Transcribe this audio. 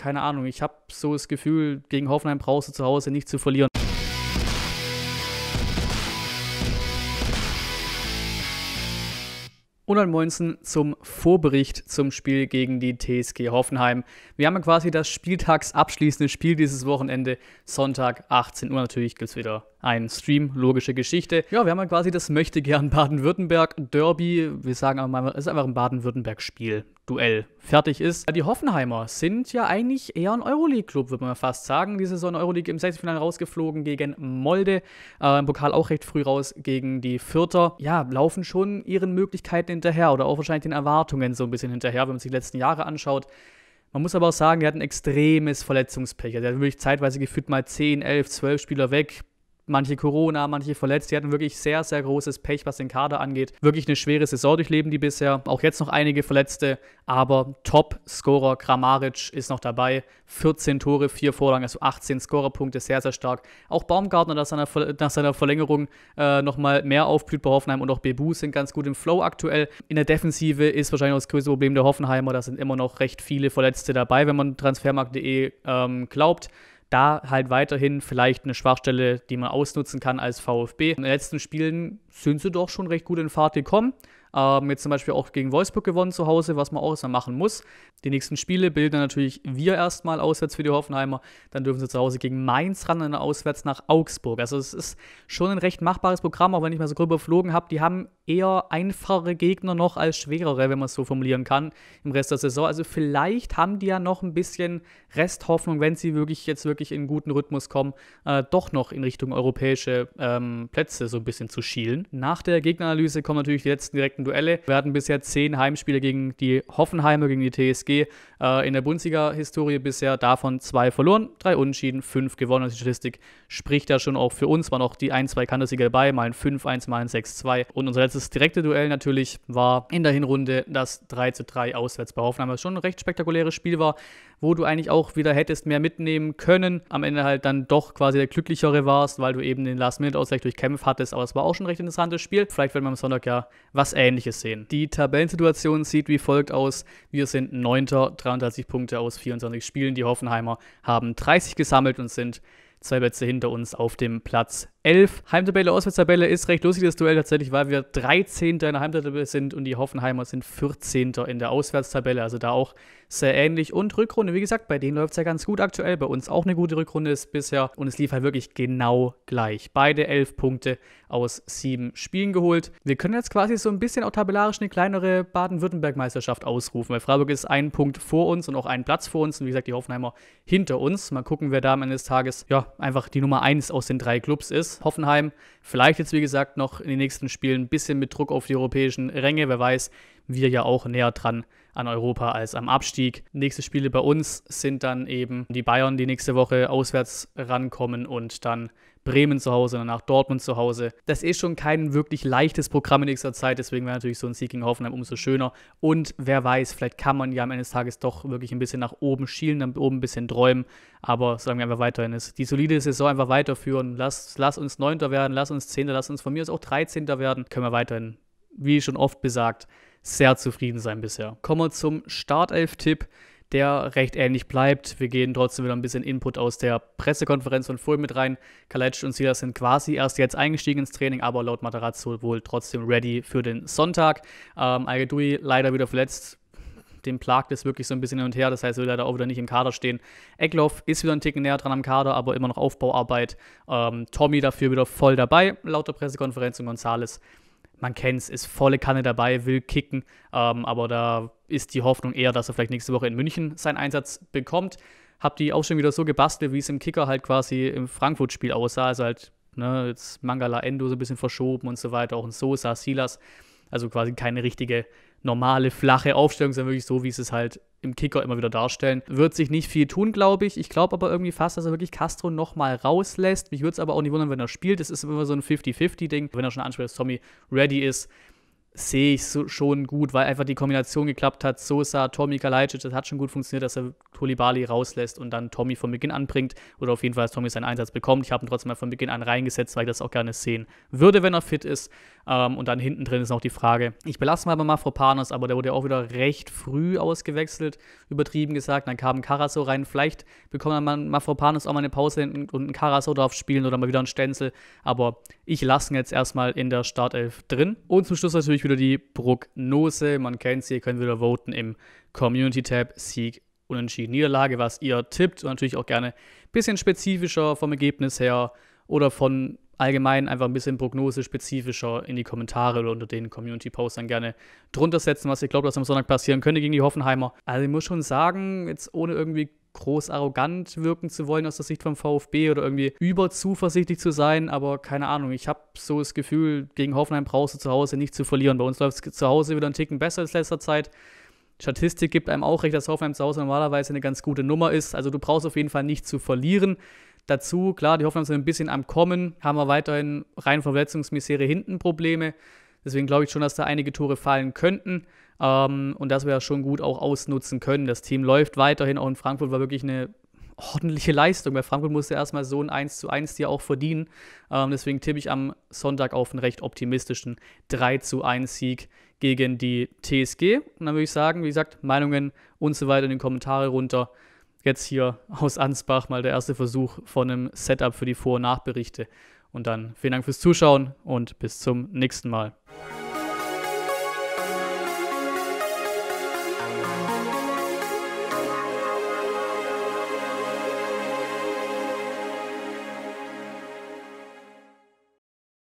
keine Ahnung, ich habe so das Gefühl, gegen Hoffenheim brauchst du zu Hause nicht zu verlieren. Und dann Moinsen zum Vorbericht zum Spiel gegen die TSG Hoffenheim. Wir haben ja quasi das spieltagsabschließende Spiel dieses Wochenende. Sonntag 18 Uhr natürlich gibt es wieder einen Stream, logische Geschichte. Ja, wir haben ja quasi das Möchtegern Baden-Württemberg Derby. Wir sagen aber mal, es ist einfach ein Baden-Württemberg-Spiel. Duell fertig ist. Die Hoffenheimer sind ja eigentlich eher ein Euroleague-Club, würde man fast sagen. Die Saison Euroleague im Sechzehntelfinale rausgeflogen gegen Molde, äh, im Pokal auch recht früh raus gegen die Vierter. Ja, laufen schon ihren Möglichkeiten hinterher oder auch wahrscheinlich den Erwartungen so ein bisschen hinterher, wenn man sich die letzten Jahre anschaut. Man muss aber auch sagen, er hat ein extremes Verletzungspech. Also er hat wirklich zeitweise gefühlt mal 10, 11, 12 Spieler weg manche Corona, manche verletzt. Die hatten wirklich sehr, sehr großes Pech, was den Kader angeht. Wirklich eine schwere Saison durchleben die bisher. Auch jetzt noch einige Verletzte, aber Top-Scorer Kramaric ist noch dabei. 14 Tore, 4 Vorlagen, also 18 Scorerpunkte, sehr, sehr stark. Auch Baumgartner nach seiner, nach seiner Verlängerung äh, nochmal mehr aufblüht bei Hoffenheim und auch Bebu sind ganz gut im Flow aktuell. In der Defensive ist wahrscheinlich auch das größte Problem der Hoffenheimer. Da sind immer noch recht viele Verletzte dabei, wenn man transfermarkt.de ähm, glaubt da halt weiterhin vielleicht eine Schwachstelle, die man ausnutzen kann als VfB. In den letzten Spielen sind sie doch schon recht gut in Fahrt gekommen. Ähm, jetzt zum Beispiel auch gegen Wolfsburg gewonnen zu Hause, was man auch erstmal machen muss. Die nächsten Spiele bilden natürlich wir erstmal auswärts für die Hoffenheimer. Dann dürfen sie zu Hause gegen Mainz ran und dann auswärts nach Augsburg. Also es ist schon ein recht machbares Programm, auch wenn ich mal so grob überflogen habe. Die haben eher einfachere Gegner noch als schwerere, wenn man es so formulieren kann, im Rest der Saison. Also vielleicht haben die ja noch ein bisschen Resthoffnung, wenn sie wirklich jetzt wirklich in einen guten Rhythmus kommen, äh, doch noch in Richtung europäische ähm, Plätze so ein bisschen zu schielen. Nach der Gegneranalyse kommen natürlich die letzten direkten direkten Duelle. Wir hatten bisher zehn Heimspiele gegen die Hoffenheimer, gegen die TSG äh, in der Bundesliga-Historie bisher, davon zwei verloren, drei Unentschieden, fünf gewonnen. Also die Statistik spricht da schon auch für uns. Waren auch die ein, zwei Kandersieger dabei, mal ein 5-1, mal ein 6-2. Und unser letztes direkte Duell natürlich war in der Hinrunde das 3-3 auswärts bei Hoffenheimer. schon ein recht spektakuläres Spiel war wo du eigentlich auch wieder hättest mehr mitnehmen können. Am Ende halt dann doch quasi der Glücklichere warst, weil du eben den Last-Minute-Ausgleich durch Kämpf hattest. Aber es war auch schon ein recht interessantes Spiel. Vielleicht werden wir am Sonntag ja was Ähnliches sehen. Die Tabellensituation sieht wie folgt aus. Wir sind 9. 33 Punkte aus 24 Spielen. Die Hoffenheimer haben 30 gesammelt und sind zwei Plätze hinter uns auf dem Platz 11. Heimtabelle, Auswärtstabelle ist recht lustig, das Duell tatsächlich, weil wir 13. in der Heimtabelle sind und die Hoffenheimer sind 14. in der Auswärtstabelle. Also da auch sehr ähnlich. Und Rückrunde, wie gesagt, bei denen läuft es ja ganz gut aktuell. Bei uns auch eine gute Rückrunde ist bisher und es lief halt wirklich genau gleich. Beide 11 Punkte aus sieben Spielen geholt. Wir können jetzt quasi so ein bisschen auch tabellarisch eine kleinere Baden-Württemberg-Meisterschaft ausrufen, weil Freiburg ist ein Punkt vor uns und auch ein Platz vor uns und wie gesagt, die Hoffenheimer hinter uns. Mal gucken, wer da am Ende des Tages ja einfach die Nummer eins aus den drei Clubs ist. Hoffenheim vielleicht jetzt, wie gesagt, noch in den nächsten Spielen ein bisschen mit Druck auf die europäischen Ränge. Wer weiß, wir ja auch näher dran sind an Europa als am Abstieg. Nächste Spiele bei uns sind dann eben die Bayern, die nächste Woche auswärts rankommen und dann Bremen zu Hause, danach Dortmund zu Hause. Das ist schon kein wirklich leichtes Programm in nächster Zeit, deswegen wäre natürlich so ein Sieg gegen Hoffenheim umso schöner. Und wer weiß, vielleicht kann man ja am Ende des Tages doch wirklich ein bisschen nach oben schielen, dann oben ein bisschen träumen. Aber sagen wir einfach weiterhin, ist die solide Saison einfach weiterführen. Lass, lass uns Neunter werden, lass uns Zehnter, lass uns von mir aus auch Dreizehnter werden. Können wir weiterhin, wie schon oft besagt, sehr zufrieden sein bisher. Kommen wir zum Startelf-Tipp, der recht ähnlich bleibt. Wir gehen trotzdem wieder ein bisschen Input aus der Pressekonferenz von vorhin mit rein. Kalec und Silas sind quasi erst jetzt eingestiegen ins Training, aber laut Materazzo wohl trotzdem ready für den Sonntag. Ähm, Algedui leider wieder verletzt, dem plagt es wirklich so ein bisschen hin und her. Das heißt, er will leider auch wieder nicht im Kader stehen. Eckloff ist wieder ein Ticken näher dran am Kader, aber immer noch Aufbauarbeit. Ähm, Tommy dafür wieder voll dabei, laut der Pressekonferenz und Gonzales man kennt es, ist volle Kanne dabei, will kicken, ähm, aber da ist die Hoffnung eher, dass er vielleicht nächste Woche in München seinen Einsatz bekommt. Hab die auch schon wieder so gebastelt, wie es im Kicker halt quasi im Frankfurt-Spiel aussah. Also halt, ne, jetzt Mangala Endo so ein bisschen verschoben und so weiter, auch ein Sosa, Silas. Also quasi keine richtige normale, flache Aufstellung, sondern wirklich so, wie es es halt im Kicker immer wieder darstellen. Wird sich nicht viel tun, glaube ich. Ich glaube aber irgendwie fast, dass er wirklich Castro nochmal rauslässt. Mich würde es aber auch nicht wundern, wenn er spielt. Es ist immer so ein 50-50-Ding. Wenn er schon anspielt, dass Tommy ready ist, sehe ich so schon gut, weil einfach die Kombination geklappt hat. Sosa, Tommy, Kalajdzic, das hat schon gut funktioniert, dass er Tolibali rauslässt und dann Tommy von Beginn an bringt. Oder auf jeden Fall, dass Tommy seinen Einsatz bekommt. Ich habe ihn trotzdem mal von Beginn an reingesetzt, weil ich das auch gerne sehen würde, wenn er fit ist. Ähm, und dann hinten drin ist noch die Frage, ich belasse mal bei Mafropanos, aber der wurde ja auch wieder recht früh ausgewechselt, übertrieben gesagt. Dann kam Karaso rein. Vielleicht bekommt man Mafropanos auch mal eine Pause und ein Karaso darf spielen oder mal wieder ein Stenzel. Aber ich lasse ihn jetzt erstmal in der Startelf drin. Und zum Schluss natürlich wieder die Prognose. Man kennt sie, ihr könnt wieder voten im Community-Tab Sieg Unentschieden, Niederlage, was ihr tippt und natürlich auch gerne ein bisschen spezifischer vom Ergebnis her oder von allgemein einfach ein bisschen prognosespezifischer in die Kommentare oder unter den community posts dann gerne drunter setzen, was ihr glaubt, was am Sonntag passieren könnte gegen die Hoffenheimer. Also ich muss schon sagen, jetzt ohne irgendwie groß arrogant wirken zu wollen aus der Sicht vom VfB oder irgendwie überzuversichtlich zu sein, aber keine Ahnung, ich habe so das Gefühl, gegen Hoffenheim brauchst du zu Hause nicht zu verlieren. Bei uns läuft es zu Hause wieder einen Ticken besser als letzter Zeit. Statistik gibt einem auch recht, dass Hoffenheim zu Hause normalerweise eine ganz gute Nummer ist. Also du brauchst auf jeden Fall nicht zu verlieren dazu. Klar, die Hoffenheim sind ein bisschen am Kommen, haben wir weiterhin rein Verletzungsmisere hinten Probleme. Deswegen glaube ich schon, dass da einige Tore fallen könnten ähm, und dass wir das schon gut auch ausnutzen können. Das Team läuft weiterhin, auch in Frankfurt war wirklich eine ordentliche Leistung. Bei Frankfurt musste erstmal so ein 1 zu 1 dir auch verdienen. Ähm, deswegen tippe ich am Sonntag auf einen recht optimistischen 3 zu 1 Sieg gegen die TSG. Und dann würde ich sagen, wie gesagt, Meinungen und so weiter in den Kommentaren runter jetzt hier aus Ansbach mal der erste Versuch von einem Setup für die Vor- und Nachberichte. Und dann vielen Dank fürs Zuschauen und bis zum nächsten Mal.